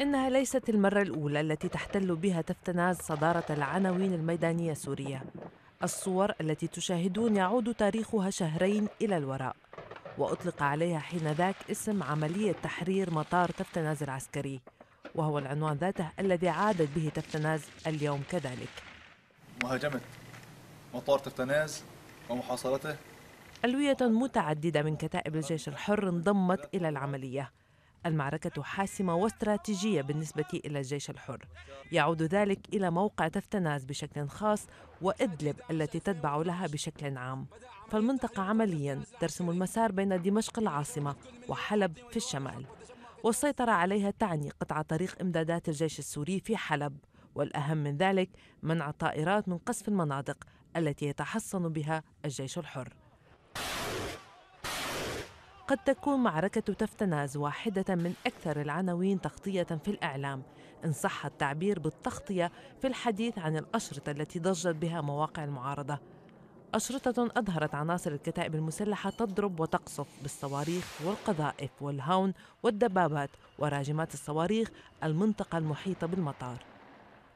إنها ليست المرة الأولى التي تحتل بها تفتناز صدارة العناوين الميدانية السورية الصور التي تشاهدون يعود تاريخها شهرين إلى الوراء وأطلق عليها حينذاك اسم عملية تحرير مطار تفتناز العسكري وهو العنوان ذاته الذي عادت به تفتناز اليوم كذلك مهاجمة مطار تفتناز ومحاصرته ألوية متعددة من كتائب الجيش الحر انضمت إلى العملية المعركة حاسمة واستراتيجية بالنسبة إلى الجيش الحر يعود ذلك إلى موقع تفتناز بشكل خاص وإدلب التي تتبع لها بشكل عام فالمنطقة عمليا ترسم المسار بين دمشق العاصمة وحلب في الشمال والسيطرة عليها تعني قطع طريق إمدادات الجيش السوري في حلب والأهم من ذلك منع الطائرات من قصف المناطق التي يتحصن بها الجيش الحر قد تكون معركة تفتناز واحدة من أكثر العناوين تغطية في الإعلام إن صح التعبير بالتغطية في الحديث عن الأشرطة التي ضجت بها مواقع المعارضة أشرطة أظهرت عناصر الكتائب المسلحة تضرب وتقصف بالصواريخ والقذائف والهاون والدبابات وراجمات الصواريخ المنطقة المحيطة بالمطار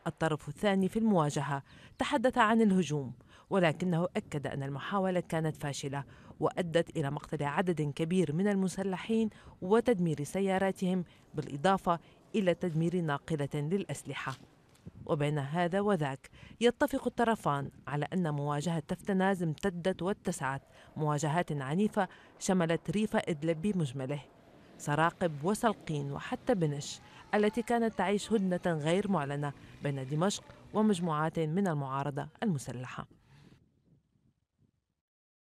الطرف الثاني في المواجهة تحدث عن الهجوم ولكنه أكد أن المحاولة كانت فاشلة وأدت إلى مقتل عدد كبير من المسلحين وتدمير سياراتهم بالإضافة إلى تدمير ناقلة للأسلحة وبين هذا وذاك يتفق الطرفان على أن مواجهة تفتناز امتدت واتسعت مواجهات عنيفة شملت ريف إدلب بمجمله سراقب وسلقين وحتى بنش التي كانت تعيش هدنة غير معلنة بين دمشق ومجموعات من المعارضة المسلحة